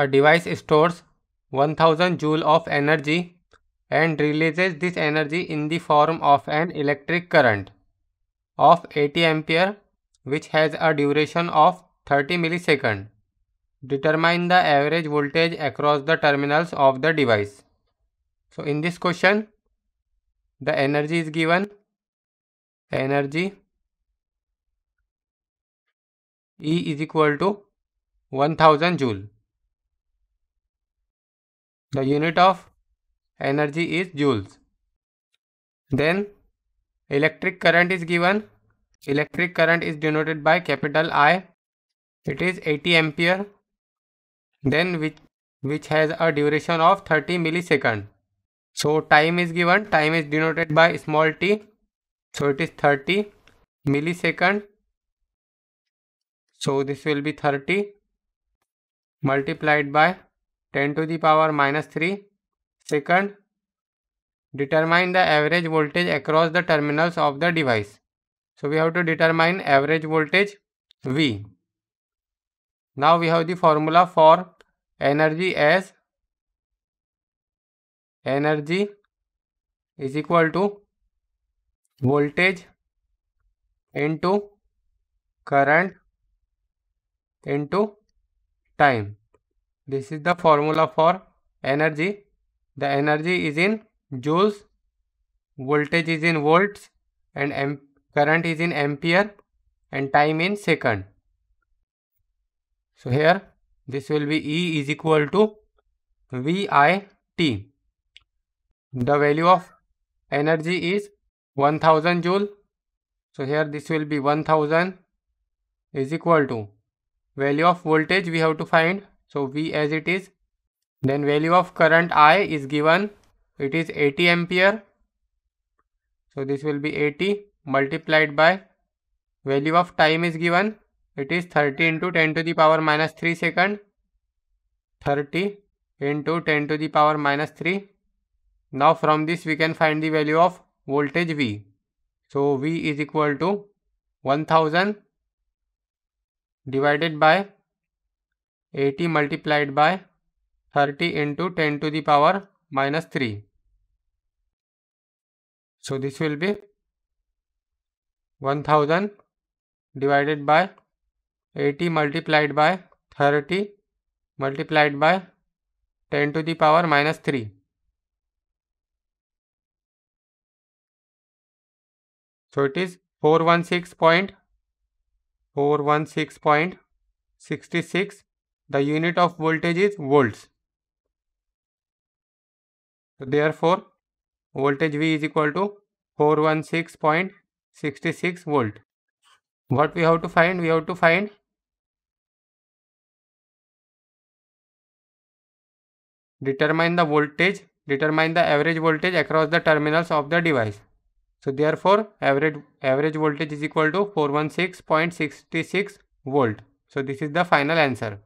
A device stores 1000 joule of energy and releases this energy in the form of an electric current of 80 ampere which has a duration of 30 millisecond. Determine the average voltage across the terminals of the device. So in this question, the energy is given, energy E is equal to 1000 joule. The unit of energy is joules. Then electric current is given. Electric current is denoted by capital I. It is 80 ampere. Then which, which has a duration of 30 millisecond. So time is given. Time is denoted by small t. So it is 30 millisecond. So this will be 30 multiplied by 10 to the power minus 3. Second, determine the average voltage across the terminals of the device. So we have to determine average voltage V. Now we have the formula for energy as energy is equal to voltage into current into time. This is the formula for energy. The energy is in joules, voltage is in volts and current is in ampere and time in second. So here this will be E is equal to VIT. The value of energy is 1000 joule. So here this will be 1000 is equal to value of voltage we have to find so V as it is. Then value of current I is given. It is 80 ampere. So this will be 80 multiplied by value of time is given. It is 30 into 10 to the power minus 3 second. 30 into 10 to the power minus 3. Now from this we can find the value of voltage V. So V is equal to 1000 divided by 80 multiplied by 30 into 10 to the power minus 3. So this will be 1000 divided by 80 multiplied by 30 multiplied by 10 to the power minus 3. So it is 416.416.66 the unit of voltage is volts. So therefore, voltage V is equal to 416.66 volt. What we have to find? We have to find determine the voltage, determine the average voltage across the terminals of the device. So therefore, average average voltage is equal to 416.66 volt. So this is the final answer.